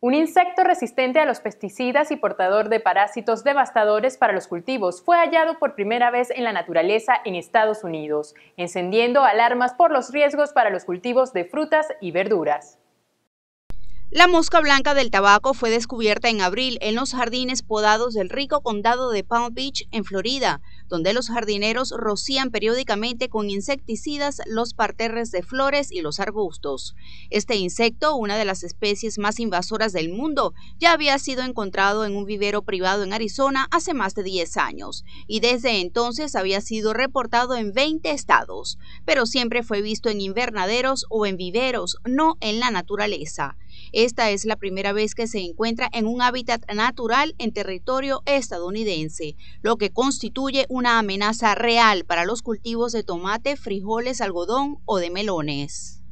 Un insecto resistente a los pesticidas y portador de parásitos devastadores para los cultivos fue hallado por primera vez en la naturaleza en Estados Unidos, encendiendo alarmas por los riesgos para los cultivos de frutas y verduras. La mosca blanca del tabaco fue descubierta en abril en los jardines podados del rico condado de Palm Beach, en Florida, donde los jardineros rocían periódicamente con insecticidas los parterres de flores y los arbustos. Este insecto, una de las especies más invasoras del mundo, ya había sido encontrado en un vivero privado en Arizona hace más de 10 años y desde entonces había sido reportado en 20 estados, pero siempre fue visto en invernaderos o en viveros, no en la naturaleza. Esta es la primera vez que se encuentra en un hábitat natural en territorio estadounidense, lo que constituye una amenaza real para los cultivos de tomate, frijoles, algodón o de melones.